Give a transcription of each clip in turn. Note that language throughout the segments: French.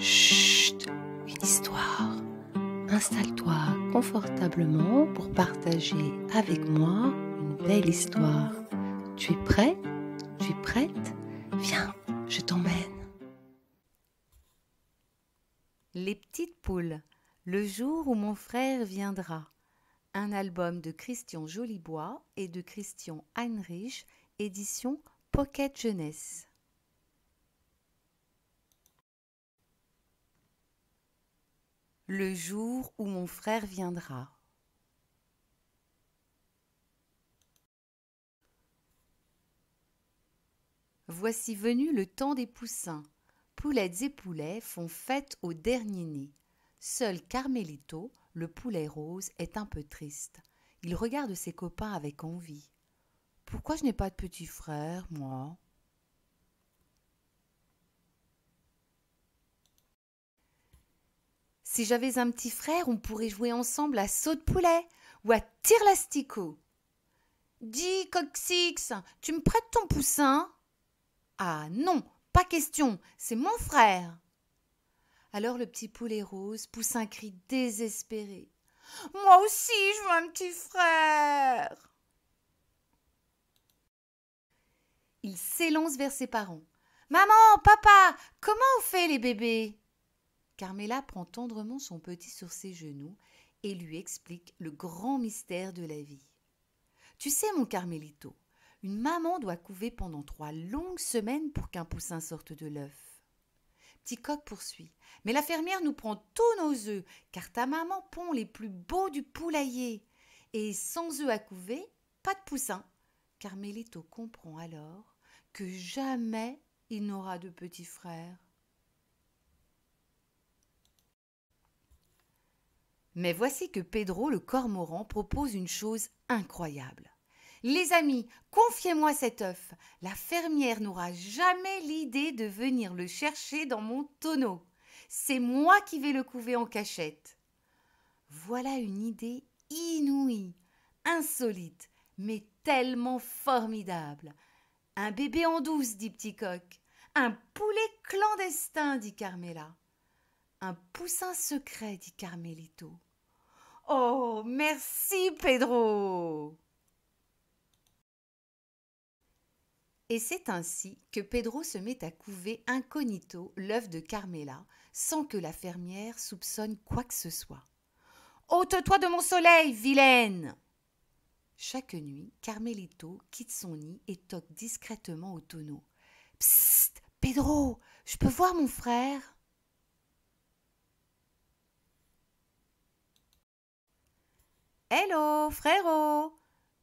Chut, une histoire. Installe-toi confortablement pour partager avec moi une belle histoire. Tu es prêt Tu es prête Viens, je t'emmène. Les petites poules. Le jour où mon frère viendra. Un album de Christian Jolibois et de Christian Heinrich, édition Pocket Jeunesse. le jour où mon frère viendra. Voici venu le temps des poussins. Poulettes et poulets font fête au dernier né. Seul Carmelito, le poulet rose, est un peu triste. Il regarde ses copains avec envie. Pourquoi je n'ai pas de petit frère, moi Si j'avais un petit frère, on pourrait jouer ensemble à saut de poulet ou à tir l'asticot. Dis, Coxix, tu me prêtes ton poussin Ah non, pas question, c'est mon frère. Alors le petit poulet rose pousse un cri désespéré. Moi aussi, je veux un petit frère. Il s'élance vers ses parents. Maman, papa, comment on fait les bébés Carmela prend tendrement son petit sur ses genoux et lui explique le grand mystère de la vie. Tu sais, mon Carmelito, une maman doit couver pendant trois longues semaines pour qu'un poussin sorte de l'œuf. Petit coq poursuit. Mais la fermière nous prend tous nos œufs, car ta maman pond les plus beaux du poulailler. Et sans œufs à couver, pas de poussin. Carmelito comprend alors que jamais il n'aura de petit frère. Mais voici que Pedro le cormoran propose une chose incroyable. Les amis, confiez-moi cet œuf. La fermière n'aura jamais l'idée de venir le chercher dans mon tonneau. C'est moi qui vais le couver en cachette. Voilà une idée inouïe, insolite, mais tellement formidable. Un bébé en douce, dit Petit Coq. Un poulet clandestin, dit Carmela. Un poussin secret, dit Carmelito. Oh, merci Pedro. Et c'est ainsi que Pedro se met à couver incognito l'œuf de Carmela, sans que la fermière soupçonne quoi que ce soit. Ôte-toi de mon soleil, vilaine Chaque nuit, Carmelito quitte son nid et toque discrètement au tonneau. Psst, Pedro, je peux voir mon frère Hello, frérot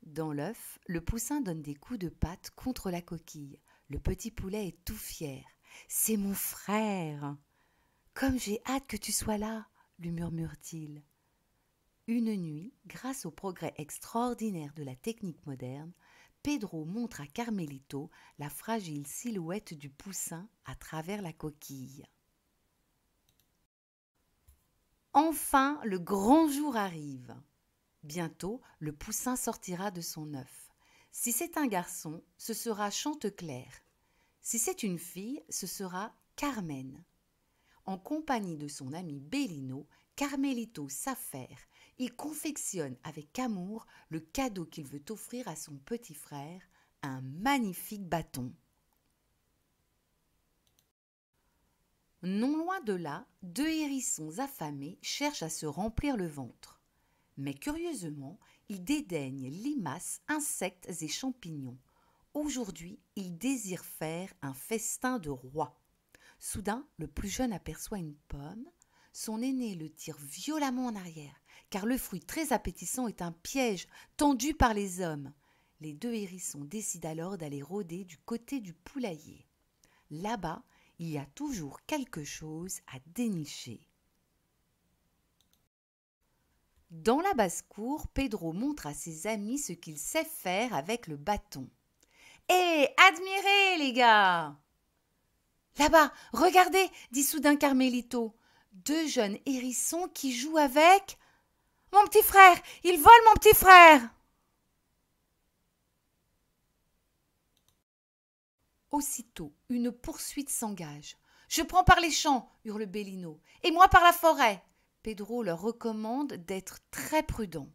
Dans l'œuf, le poussin donne des coups de patte contre la coquille. Le petit poulet est tout fier. C'est mon frère Comme j'ai hâte que tu sois là lui murmure-t-il. Une nuit, grâce au progrès extraordinaire de la technique moderne, Pedro montre à Carmelito la fragile silhouette du poussin à travers la coquille. Enfin, le grand jour arrive. Bientôt, le poussin sortira de son œuf. Si c'est un garçon, ce sera Chanteclair. Si c'est une fille, ce sera Carmen. En compagnie de son ami Bellino, Carmelito s'affaire. Il confectionne avec amour le cadeau qu'il veut offrir à son petit frère, un magnifique bâton. Non loin de là, deux hérissons affamés cherchent à se remplir le ventre. Mais curieusement, il dédaigne limaces, insectes et champignons. Aujourd'hui, il désire faire un festin de roi. Soudain, le plus jeune aperçoit une pomme. Son aîné le tire violemment en arrière, car le fruit très appétissant est un piège tendu par les hommes. Les deux hérissons décident alors d'aller rôder du côté du poulailler. Là-bas, il y a toujours quelque chose à dénicher. Dans la basse-cour, Pedro montre à ses amis ce qu'il sait faire avec le bâton. Hé, eh, admirez, les gars Là-bas, regardez dit soudain Carmelito. Deux jeunes hérissons qui jouent avec. Mon petit frère Ils volent mon petit frère Aussitôt, une poursuite s'engage. Je prends par les champs, hurle Bellino, et moi par la forêt. Pedro leur recommande d'être très prudent.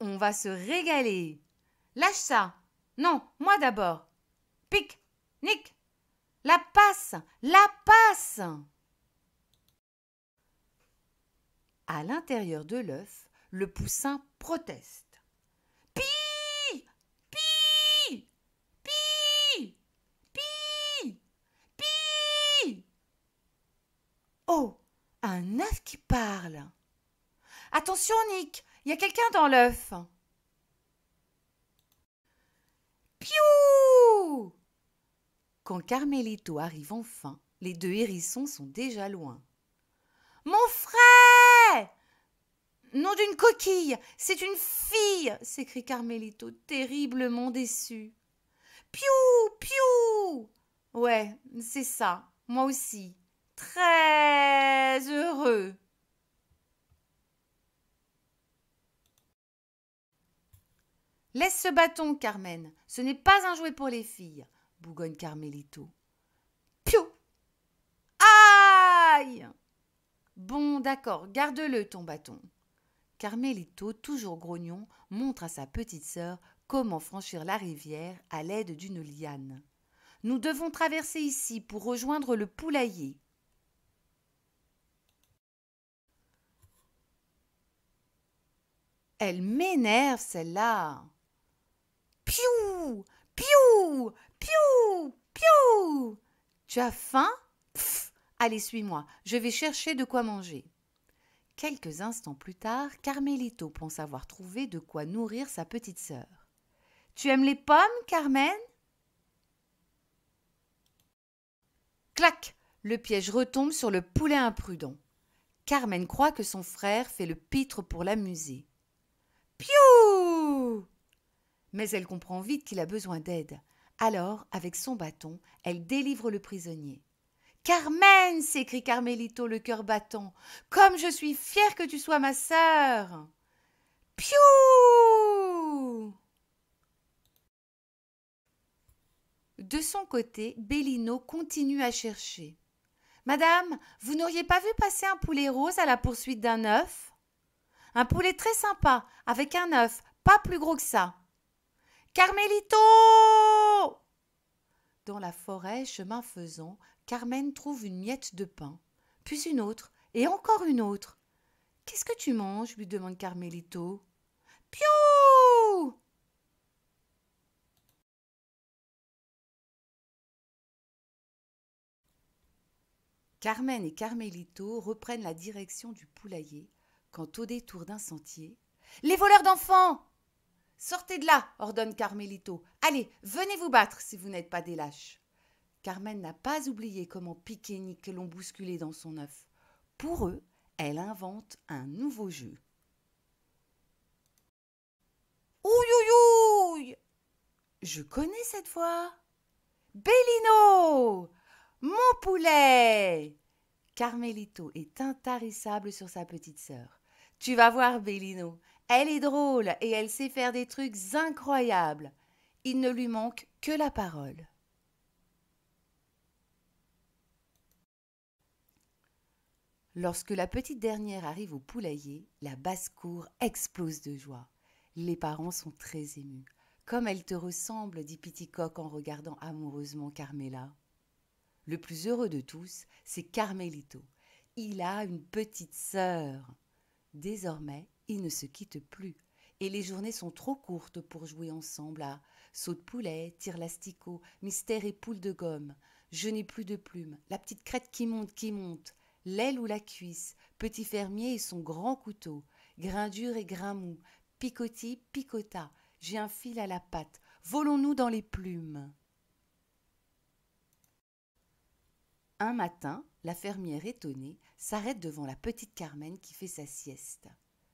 On va se régaler. Lâche ça. Non, moi d'abord. Pic, nick. La passe, la passe. À l'intérieur de l'œuf, le poussin proteste. Oh Un œuf qui parle Attention, Nick Il y a quelqu'un dans l'œuf Piou Quand Carmelito arrive enfin, les deux hérissons sont déjà loin. Mon frère Nom d'une coquille C'est une fille s'écrie Carmelito, terriblement déçu. Piou Piou Ouais, c'est ça, moi aussi très heureux. Laisse ce bâton, Carmen. Ce n'est pas un jouet pour les filles, bougonne Carmelito. Piou Aïe Bon, d'accord, garde-le, ton bâton. Carmelito, toujours grognon, montre à sa petite sœur comment franchir la rivière à l'aide d'une liane. Nous devons traverser ici pour rejoindre le poulailler. Elle m'énerve celle-là. Piou Piou Piou Piou Tu as faim Pfff Allez, suis-moi, je vais chercher de quoi manger. Quelques instants plus tard, Carmelito pense avoir trouvé de quoi nourrir sa petite sœur. Tu aimes les pommes, Carmen Clac Le piège retombe sur le poulet imprudent. Carmen croit que son frère fait le pitre pour l'amuser. Piou Mais elle comprend vite qu'il a besoin d'aide. Alors, avec son bâton, elle délivre le prisonnier. Carmen s'écrie Carmelito, le cœur battant. Comme je suis fière que tu sois ma sœur Piou De son côté, Bellino continue à chercher. Madame, vous n'auriez pas vu passer un poulet rose à la poursuite d'un œuf un poulet très sympa, avec un œuf, pas plus gros que ça. Carmelito Dans la forêt, chemin faisant, Carmen trouve une miette de pain, puis une autre, et encore une autre. Qu'est-ce que tu manges lui demande Carmelito. Piou Carmen et Carmelito reprennent la direction du poulailler quand au détour d'un sentier. Les voleurs d'enfants Sortez de là ordonne Carmelito. Allez, venez vous battre si vous n'êtes pas des lâches. Carmen n'a pas oublié comment piquer Nick l'ont bousculé dans son œuf. Pour eux, elle invente un nouveau jeu. Ouïouïouï Je connais cette voix. Bellino Mon poulet Carmelito est intarissable sur sa petite sœur. Tu vas voir, Bellino. Elle est drôle et elle sait faire des trucs incroyables. Il ne lui manque que la parole. Lorsque la petite dernière arrive au poulailler, la basse-cour explose de joie. Les parents sont très émus. Comme elle te ressemble, dit Piticoque en regardant amoureusement Carmela. Le plus heureux de tous, c'est Carmelito. Il a une petite sœur. Désormais, ils ne se quittent plus, et les journées sont trop courtes pour jouer ensemble à saut de poulet, tire l'asticot, mystère et poule de gomme, je n'ai plus de plumes, la petite crête qui monte, qui monte, l'aile ou la cuisse, petit fermier et son grand couteau, grain dur et grain mou, picotis, picota, j'ai un fil à la patte, volons-nous dans les plumes. Un matin, la fermière étonnée s'arrête devant la petite Carmen qui fait sa sieste.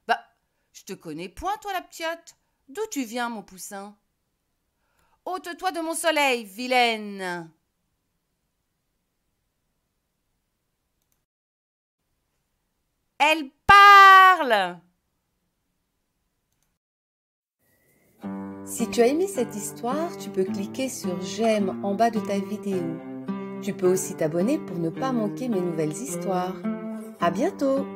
Bah, je te connais point, toi, la ptiote. D'où tu viens, mon poussin Ôte-toi de mon soleil, vilaine Elle parle Si tu as aimé cette histoire, tu peux cliquer sur j'aime en bas de ta vidéo tu peux aussi t'abonner pour ne pas manquer mes nouvelles histoires. À bientôt!